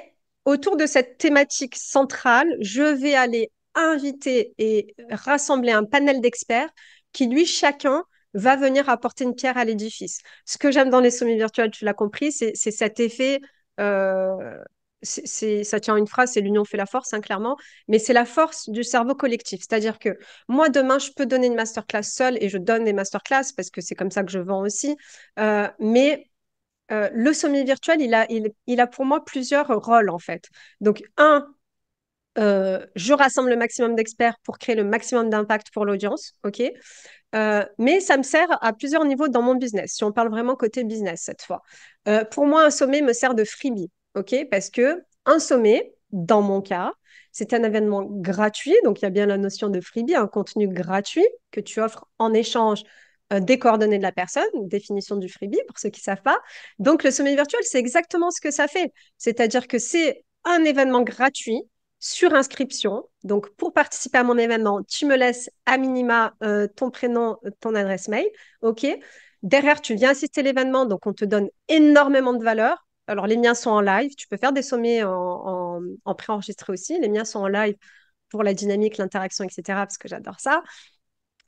[SPEAKER 2] autour de cette thématique centrale, je vais aller inviter et rassembler un panel d'experts qui, lui, chacun va venir apporter une pierre à l'édifice. Ce que j'aime dans les sommets virtuels, tu l'as compris, c'est cet effet, euh, c'est ça tient une phrase, c'est l'union fait la force, hein, clairement, mais c'est la force du cerveau collectif. C'est-à-dire que moi, demain, je peux donner une masterclass seule et je donne des masterclass parce que c'est comme ça que je vends aussi, euh, mais euh, le sommet virtuel, il a, il a pour moi plusieurs rôles en fait. Donc, un, euh, je rassemble le maximum d'experts pour créer le maximum d'impact pour l'audience, ok euh, mais ça me sert à plusieurs niveaux dans mon business, si on parle vraiment côté business cette fois. Euh, pour moi, un sommet me sert de freebie, ok Parce que un sommet, dans mon cas, c'est un événement gratuit, donc il y a bien la notion de freebie, un contenu gratuit que tu offres en échange des coordonnées de la personne, définition du freebie pour ceux qui ne savent pas. Donc le sommet virtuel, c'est exactement ce que ça fait, c'est-à-dire que c'est un événement gratuit sur inscription. Donc, pour participer à mon événement, tu me laisses à minima euh, ton prénom, euh, ton adresse mail. OK. Derrière, tu viens assister l'événement, donc on te donne énormément de valeur. Alors, les miens sont en live. Tu peux faire des sommets en, en, en préenregistré aussi. Les miens sont en live pour la dynamique, l'interaction, etc., parce que j'adore ça.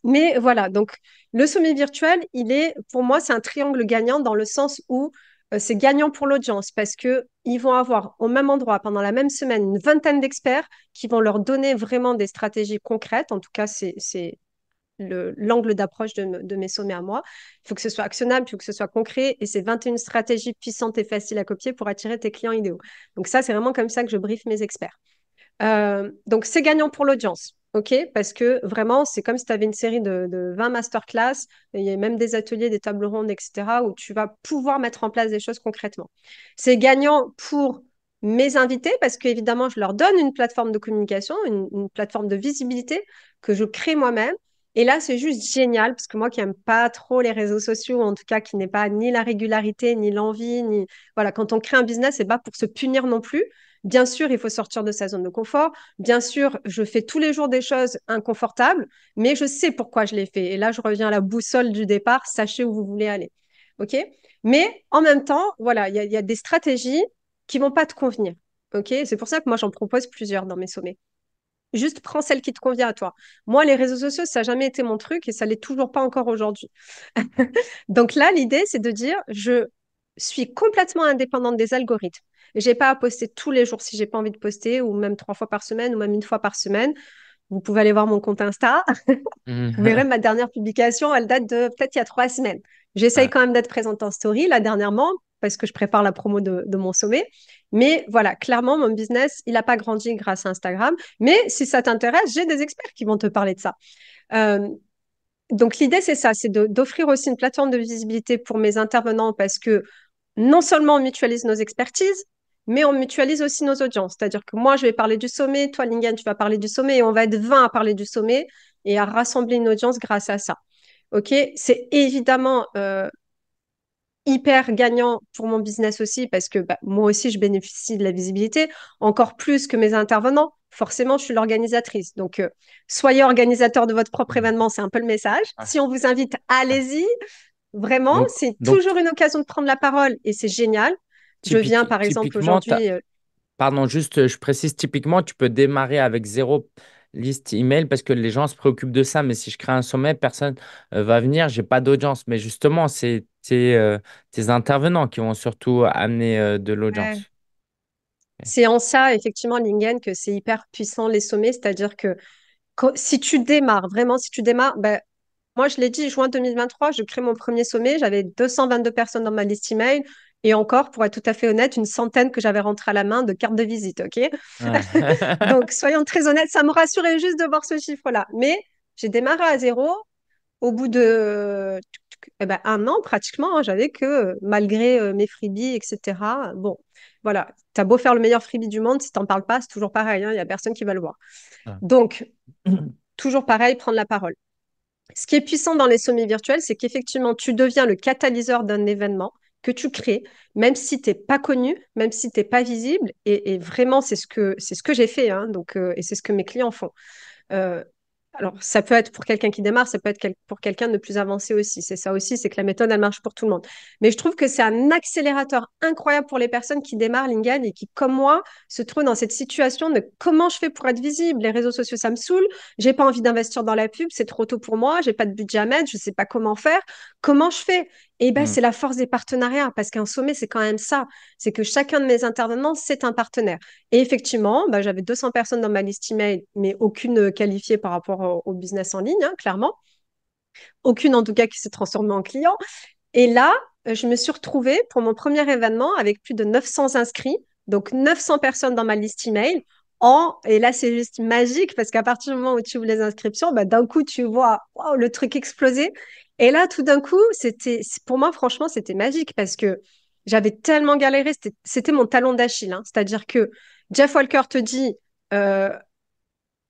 [SPEAKER 2] Mais voilà, donc le sommet virtuel, il est, pour moi, c'est un triangle gagnant dans le sens où euh, c'est gagnant pour l'audience parce que ils vont avoir au même endroit pendant la même semaine une vingtaine d'experts qui vont leur donner vraiment des stratégies concrètes. En tout cas, c'est l'angle d'approche de, mes sommets à moi. Il faut que ce soit actionnable, il faut que ce soit concret et c'est 21 stratégies puissantes et faciles à copier pour attirer tes clients idéaux. Donc ça, c'est vraiment comme ça que je briefe mes experts. Euh, donc c'est gagnant pour l'audience. OK Parce que vraiment, c'est comme si tu avais une série de, 20 masterclass, il y a même des ateliers, des tables rondes, etc., où tu vas pouvoir mettre en place des choses concrètement. C'est gagnant pour mes invités parce qu'évidemment, je leur donne une plateforme de communication, une, plateforme de visibilité que je crée moi-même. Et là, c'est juste génial parce que moi qui n'aime pas trop les réseaux sociaux, en tout cas qui n'est pas ni la régularité, ni l'envie, ni. Voilà, quand on crée un business, n'est pas pour se punir non plus. Bien sûr, il faut sortir de sa zone de confort. Bien sûr, je fais tous les jours des choses inconfortables, mais je sais pourquoi je les fais. Et là, je reviens à la boussole du départ. Sachez où vous voulez aller. OK Mais en même temps, voilà, il y, a des stratégies qui vont pas te convenir. OK C'est pour ça que moi, j'en propose plusieurs dans mes sommets. Juste prends celle qui te convient à toi. Moi, les réseaux sociaux, ça n'a jamais été mon truc et ça l'est toujours pas encore aujourd'hui. Donc là, l'idée, c'est de dire, je suis complètement indépendante des algorithmes. Je n'ai pas à poster tous les jours si je n'ai pas envie de poster, ou même trois fois par semaine, ou même une fois par semaine. Vous pouvez aller voir mon compte Insta. Mhm. Vous verrez ma dernière publication, elle date de peut-être il y a trois semaines. J'essaye quand même d'être présente en story, là dernièrement, parce que je prépare la promo de, mon sommet. Mais voilà, clairement, mon business, il n'a pas grandi grâce à Instagram. Mais si ça t'intéresse, j'ai des experts qui vont te parler de ça. Euh, donc l'idée, c'est ça, c'est d'offrir aussi une plateforme de visibilité pour mes intervenants parce que non seulement on mutualise nos expertises, mais on mutualise aussi nos audiences. C'est-à-dire que moi, je vais parler du sommet, toi, Lingen, tu vas parler du sommet, et on va être 20 à parler du sommet et à rassembler une audience grâce à ça. OK C'est évidemment euh, hyper gagnant pour mon business aussi, parce que bah, moi aussi, je bénéficie de la visibilité, encore plus que mes intervenants. Forcément, je suis l'organisatrice. Donc, euh, soyez organisateur de votre propre événement, c'est un peu le message. Ah. Si on vous invite, allez-y. Vraiment, c'est toujours une occasion de prendre la parole et c'est génial. Je viens, par exemple, aujourd'hui. Euh,
[SPEAKER 1] Pardon, juste, euh, je précise, typiquement, tu peux démarrer avec zéro liste email parce que les gens se préoccupent de ça. Mais si je crée un sommet, personne euh, va venir, j'ai pas d'audience. Mais justement, c'est tes, intervenants qui vont surtout amener de l'audience.
[SPEAKER 2] C'est en ça, effectivement, Lingen, que c'est hyper puissant les sommets. C'est-à-dire que si tu démarres, vraiment, si tu démarres, bah, moi, je l'ai dit, juin 2023, je crée mon premier sommet. J'avais 222 personnes dans ma liste email. Et encore, pour être tout à fait honnête, une centaine que j'avais rentrée à la main de cartes de visite, OK Donc, soyons très honnêtes, ça me rassurait juste de voir ce chiffre-là. Mais j'ai démarré à zéro. Au bout de eh ben, un an, pratiquement, hein, j'avais que, malgré euh, mes freebies, etc., bon, voilà, tu as beau faire le meilleur freebie du monde, si t'en parles pas, c'est toujours pareil, il hein, n'y a personne qui va le voir. Donc, toujours pareil, prendre la parole ce qui est puissant dans les sommets virtuels, c'est qu'effectivement, tu deviens le catalyseur d'un événement que tu crées, même si tu n'es pas connu, même si tu n'es pas visible. Et, vraiment, c'est ce que, ce que j'ai fait, hein, donc, euh, et c'est ce que mes clients font. Euh, alors, ça peut être pour quelqu'un qui démarre, ça peut être pour quelqu'un de plus avancé aussi. C'est ça aussi, c'est que la méthode, elle marche pour tout le monde. Mais je trouve que c'est un accélérateur incroyable pour les personnes qui démarrent Lingan et qui, comme moi, se trouvent dans cette situation de comment je fais pour être visible. Les réseaux sociaux, ça me saoule. J'ai pas envie d'investir dans la pub. C'est trop tôt pour moi. J'ai pas de budget à mettre. Je sais pas comment faire. Comment je fais? Et ben, mmh. c'est la force des partenariats, parce qu'un sommet, c'est quand même ça. C'est que chacun de mes intervenants, c'est un partenaire. Et effectivement, bah, j'avais 200 personnes dans ma liste email, mais aucune euh, qualifiée par rapport au, business en ligne, hein, clairement. Aucune, en tout cas, qui s'est transformée en client. Et là, euh, je me suis retrouvée pour mon premier événement avec plus de 900 inscrits, donc 900 personnes dans ma liste email et là c'est juste magique parce qu'à partir du moment où tu ouvres les inscriptions, bah, d'un coup tu vois le truc exploser. Et là tout d'un coup, c'était pour moi franchement c'était magique parce que j'avais tellement galéré, c'était mon talon d'Achille. Hein. C'est-à-dire que Jeff Walker te dit euh,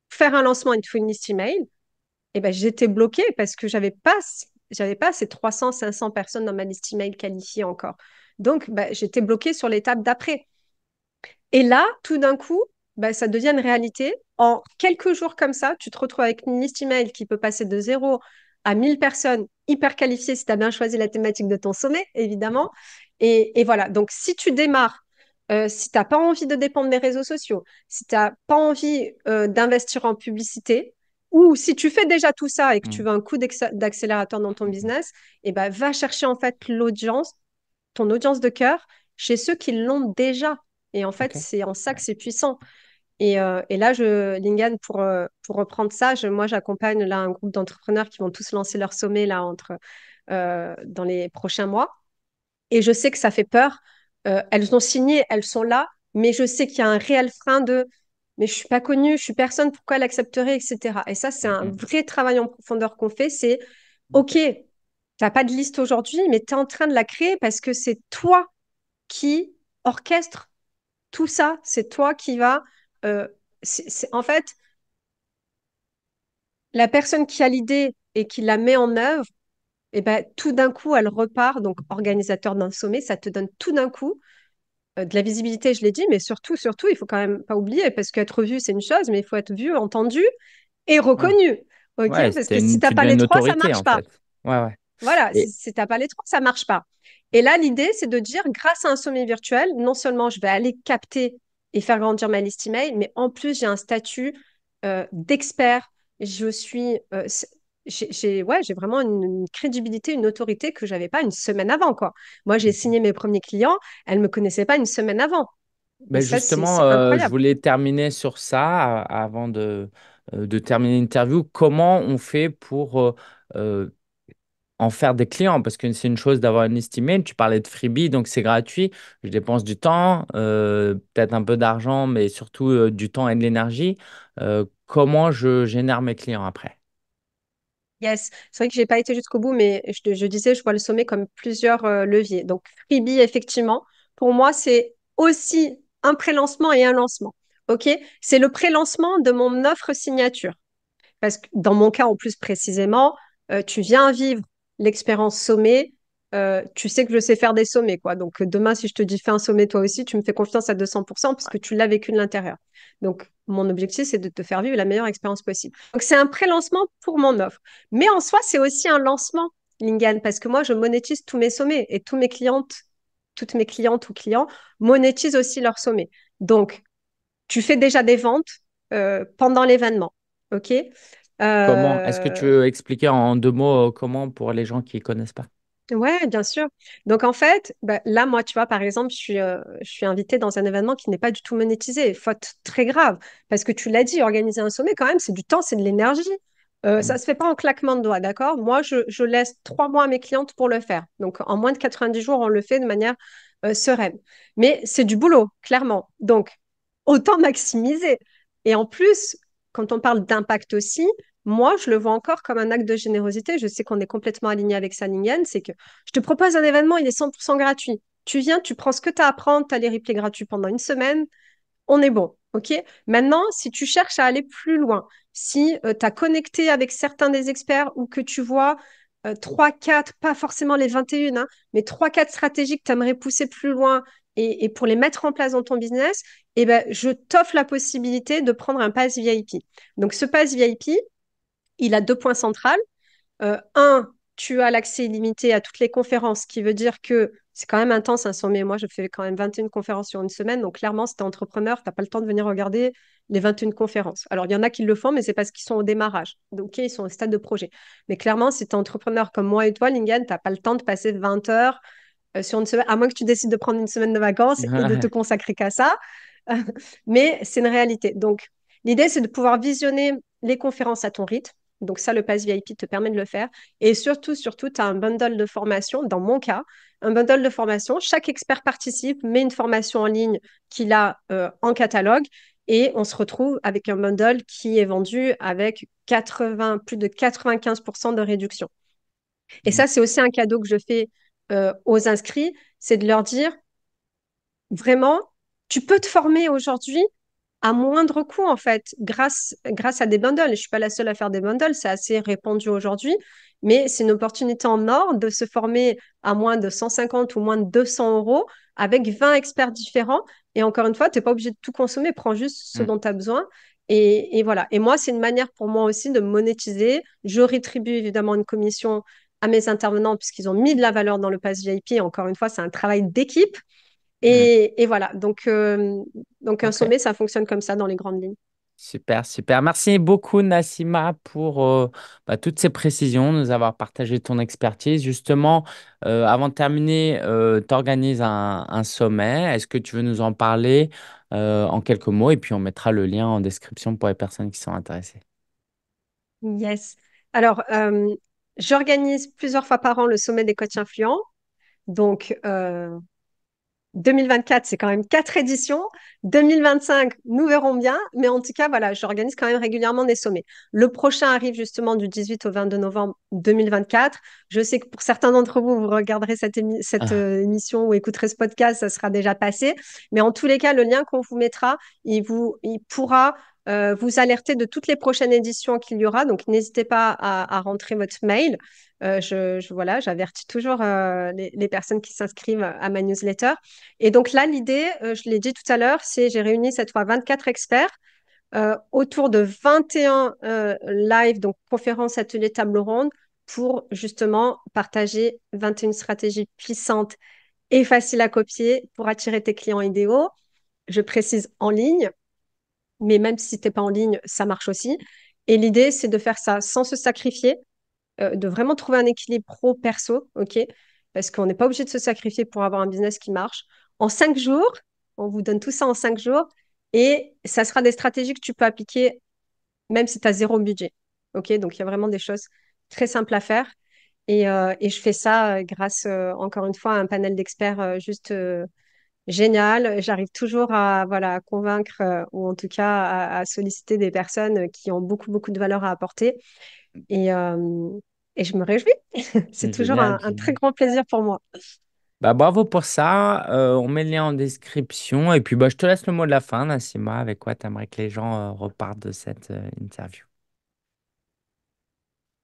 [SPEAKER 2] faire un lancement, il te faut une liste email. Et ben j'étais bloquée parce que j'avais pas j'avais pas ces 300 500 personnes dans ma liste email qualifiée encore. Donc ben, j'étais bloquée sur l'étape d'après. Et là, tout d'un coup, bah, ça devient une réalité. En quelques jours comme ça, tu te retrouves avec une liste email qui peut passer de zéro à 1000 personnes hyper qualifiées si tu as bien choisi la thématique de ton sommet, évidemment. Et, et voilà, donc si tu démarres, euh, si tu n'as pas envie de dépendre des réseaux sociaux, si tu n'as pas envie euh, d'investir en publicité, ou si tu fais déjà tout ça et que tu mm. veux un coup d'accélérateur dans ton mm. business, et eh bah, va chercher en fait l'audience, ton audience de cœur, chez ceux qui l'ont déjà. Et en fait, c'est en ça que c'est puissant. Euh, et, là, je, Lingan, pour, euh, pour reprendre ça, moi, j'accompagne là un groupe d'entrepreneurs qui vont tous lancer leur sommet là entre euh, dans les prochains mois. Et je sais que ça fait peur. elles ont signé, elles sont là, mais je sais qu'il y a un réel frein de mais je suis pas connue, je suis personne, pourquoi elle accepterait, etc. Et ça, c'est un mm-hmm. vrai travail en profondeur qu'on fait. C'est ok, tu n'as pas de liste aujourd'hui, mais tu es en train de la créer parce que c'est toi qui orchestre tout ça. C'est toi qui vas euh, c'est en fait, la personne qui a l'idée et qui la met en œuvre, et eh ben, tout d'un coup, elle repart. Donc, organisateur d'un sommet, ça te donne tout d'un coup euh, de la visibilité, je l'ai dit, mais surtout, surtout, il faut quand même pas oublier, parce qu'être vu, c'est une chose, mais il faut être vu, entendu et reconnu. Ok, parce que si tu t'as pas les trois, ça marche pas. Voilà, et... si t'as pas les trois, ça marche pas. Et là, l'idée, c'est de dire, grâce à un sommet virtuel, non seulement je vais aller capter et faire grandir ma liste email. Mais en plus, j'ai un statut euh, d'expert. Je suis. Euh, j'ai ouais, vraiment une, crédibilité, une autorité que j'avais pas une semaine avant. quoi. Moi, j'ai signé mes premiers clients, elles ne me connaissaient pas une semaine avant. Mais justement, euh, je voulais
[SPEAKER 1] terminer sur ça avant de, de terminer l'interview. Comment on fait pour en faire des clients parce que c'est une chose d'avoir une estimée. Tu parlais de freebie, donc c'est gratuit. Je dépense du temps, euh, peut-être un peu d'argent, mais surtout euh, du temps et de l'énergie. Euh, comment je génère mes clients après
[SPEAKER 2] Yes, c'est vrai que j'ai pas été jusqu'au bout, mais je, disais, je vois le sommet comme plusieurs leviers. Donc freebie, effectivement, pour moi, c'est aussi un pré-lancement et un lancement. Ok, c'est le pré-lancement de mon offre signature. Parce que dans mon cas, au plus précisément, tu viens vivre l'expérience sommet, euh, tu sais que je sais faire des sommets, quoi. Donc demain, si je te dis fais un sommet toi aussi, tu me fais confiance à 200% parce que tu l'as vécu de l'intérieur. Donc mon objectif, c'est de te faire vivre la meilleure expérience possible. Donc c'est un pré-lancement pour mon offre. Mais en soi, c'est aussi un lancement, Lingan, parce que moi, je monétise tous mes sommets et tous mes clientes, toutes mes clientes ou clients monétisent aussi leurs sommets. Donc, tu fais déjà des ventes euh, pendant l'événement. OK Comment Est-ce que tu euh,
[SPEAKER 1] veux expliquer en deux mots euh, comment pour les gens qui ne connaissent pas
[SPEAKER 2] Ouais, bien sûr. Donc en fait, bah, là, moi, tu vois, par exemple, je suis, euh, je suis invitée dans un événement qui n'est pas du tout monétisé, faute très grave, parce que tu l'as dit, organiser un sommet, quand même, c'est du temps, c'est de l'énergie. ça ne mmh. se fait pas en claquement de doigts, d'accord Moi, je, laisse trois mois à mes clientes pour le faire. Donc en moins de 90 jours, on le fait de manière sereine. Mais c'est du boulot, clairement. Donc, autant maximiser. Et en plus, quand on parle d'impact aussi, moi, je le vois encore comme un acte de générosité. Je sais qu'on est complètement aligné avec Saningen. C'est que je te propose un événement, il est 100% gratuit. Tu viens, tu prends ce que tu as à prendre, tu as les replays gratuits pendant une semaine. On est bon. OK Maintenant, si tu cherches à aller plus loin, si euh, tu as connecté avec certains des experts ou que tu vois 3-4, euh, pas forcément les 21, hein, mais 3-4 stratégies que tu aimerais pousser plus loin et, pour les mettre en place dans ton business, eh ben, je t'offre la possibilité de prendre un pass VIP. Donc ce pass VIP, il a deux points centrales. Euh, un, tu as l'accès illimité à toutes les conférences, ce qui veut dire que c'est quand même intense un hein, sommet. Moi, je fais quand même 21 conférences sur une semaine. Donc, clairement, si tu es entrepreneur, tu n'as pas le temps de venir regarder les 21 conférences. Alors, il y en a qui le font, mais c'est parce qu'ils sont au démarrage. Donc, ils sont au stade de projet. Mais clairement, si tu es entrepreneur comme moi et toi, Lingen, tu n'as pas le temps de passer 20 heures euh, sur une semaine, à moins que tu décides de prendre une semaine de vacances et de te consacrer qu'à ça. mais c'est une réalité. Donc, l'idée, c'est de pouvoir visionner les conférences à ton rythme donc ça, le pass VIP te permet de le faire. Et surtout, surtout, tu as un bundle de formation, dans mon cas, un bundle de formation. Chaque expert participe, met une formation en ligne qu'il a euh, en catalogue. Et on se retrouve avec un bundle qui est vendu avec plus de 95% de réduction. Et ça, mmh. c'est aussi un cadeau que je fais euh, aux inscrits, c'est de leur dire, vraiment, tu peux te former aujourd'hui à moindre coût, en fait, grâce, grâce à des bundles. Je ne suis pas la seule à faire des bundles, c'est assez répandu aujourd'hui, mais c'est une opportunité en or de se former à moins de 150 ou moins de 200 euros avec 20 experts différents. Et encore une fois, tu n'es pas obligé de tout consommer, prends juste ce mm. dont tu as besoin. Et, voilà. Et moi, c'est une manière pour moi aussi de monétiser. Je rétribue évidemment une commission à mes intervenants puisqu'ils ont mis de la valeur dans le pass VIP. Encore une fois, c'est un travail d'équipe. Mm. Et, voilà, donc, euh, donc un sommet, ça fonctionne comme ça dans les grandes lignes.
[SPEAKER 1] Super, super. Merci beaucoup, Nassima, pour euh, bah, toutes ces précisions, nous avoir partagé ton expertise. Justement, euh, avant de terminer, tu organises un, un sommet. Est-ce que tu veux nous en parler en quelques mots? Et puis, on mettra le lien en description pour les personnes qui sont intéressées.
[SPEAKER 2] Yes. Alors, j'organise plusieurs fois par an le sommet des coachs influents. Donc, 2024, c'est quand même quatre éditions. 2025, nous verrons bien. Mais en tout cas, voilà, j'organise quand même régulièrement des sommets. Le prochain arrive justement du 18 au 22 novembre 2024. Je sais que pour certains d'entre vous, vous regarderez cette, ah. euh, émission ou écouterez ce podcast, ça sera déjà passé. Mais en tous les cas, le lien qu'on vous mettra, il, vous, il pourra euh, vous alerter de toutes les prochaines éditions qu'il y aura. Donc, n'hésitez pas à, rentrer votre mail. Euh, je, voilà, j'avertis toujours euh, les, personnes qui s'inscrivent à ma newsletter. Et donc là, l'idée, euh, je l'ai dit tout à l'heure, c'est j'ai réuni cette fois 24 experts autour de 21 lives, donc conférences, ateliers, tables rondes, pour justement partager 21 stratégies puissantes et faciles à copier pour attirer tes clients idéaux. Je précise en ligne, mais même si tu n'es pas en ligne, ça marche aussi. Et l'idée, c'est de faire ça sans se sacrifier, euh, de vraiment trouver un équilibre pro-perso, ok Parce qu'on n'est pas obligé de se sacrifier pour avoir un business qui marche. En cinq jours, on vous donne tout ça en cinq jours et ça sera des stratégies que tu peux appliquer même si tu as zéro budget, ok Donc, il y a vraiment des choses très simples à faire. Et, euh, je fais ça euh, grâce, encore une fois, à un panel d'experts juste génial. J'arrive toujours à voilà convaincre ou en tout cas à, solliciter des personnes qui ont beaucoup beaucoup de valeur à apporter. Et, et je me réjouis. C'est toujours un, très grand plaisir pour moi.
[SPEAKER 1] Bah, bravo pour ça. Euh, on met le lien en description. Et puis, bah, je te laisse le mot de la fin, Nassima. Avec quoi tu aimerais que les gens euh, repartent de cette euh, interview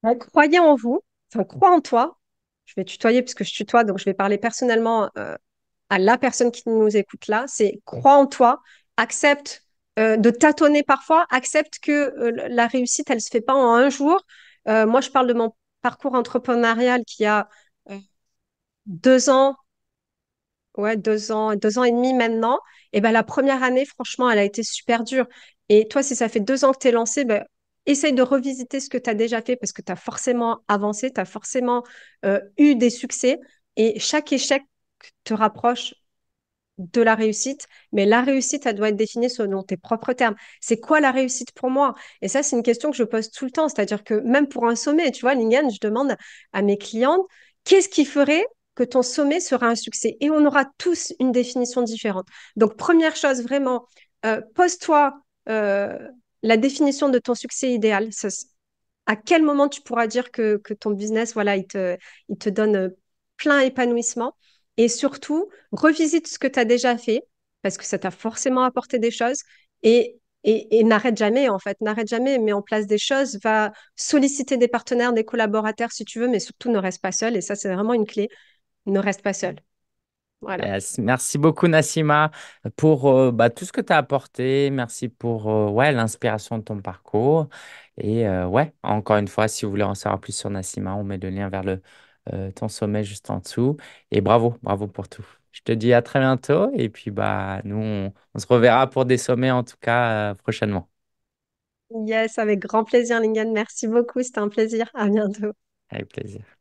[SPEAKER 2] bah, Croyez en vous. Enfin, crois en toi. Je vais tutoyer puisque je tutoie, donc je vais parler personnellement à la personne qui nous écoute là. C'est crois en toi, accepte de tâtonner parfois, accepte que la réussite, elle se fait pas en un jour. moi, je parle de mon parcours entrepreneurial qui a euh, deux ans, ouais, deux ans, deux ans et demi maintenant, et eh ben la première année, franchement, elle a été super dure. Et toi, si ça fait deux ans que tu es lancé, ben, essaye de revisiter ce que tu as déjà fait parce que tu as forcément avancé, tu as forcément euh, eu des succès et chaque échec te rapproche de la réussite, mais la réussite, elle doit être définie selon tes propres termes. C'est quoi la réussite pour moi Et ça, c'est une question que je pose tout le temps. C'est-à-dire que même pour un sommet, tu vois, Lingan, je demande à mes clientes, qu'est-ce qui ferait que ton sommet sera un succès Et on aura tous une définition différente. Donc, première chose, vraiment, euh, pose-toi euh, la définition de ton succès idéal. à quel moment tu pourras dire que, ton business, voilà, il il te donne euh, plein épanouissement et surtout, revisite ce que tu as déjà fait parce que ça t'a forcément apporté des choses et, n'arrête jamais en fait, n'arrête jamais, mets en place des choses, va solliciter des partenaires, des collaborateurs si tu veux, mais surtout ne reste pas seul et ça c'est vraiment une clé, ne reste pas seul.
[SPEAKER 1] Voilà. Merci beaucoup, Nassima, pour euh, bah, tout ce que tu as apporté. Merci pour euh, ouais, l'inspiration de ton parcours. Et euh, ouais, encore une fois, si vous voulez en savoir plus sur Nassima, on met le lien vers le, euh, ton sommet juste en dessous. Et bravo, bravo pour tout. Je te dis à très bientôt et puis bah, nous, on, se reverra pour des sommets en tout cas euh, prochainement.
[SPEAKER 2] Yes, avec grand plaisir, Lingan. Merci beaucoup, c'était un plaisir. À bientôt.
[SPEAKER 1] Avec plaisir.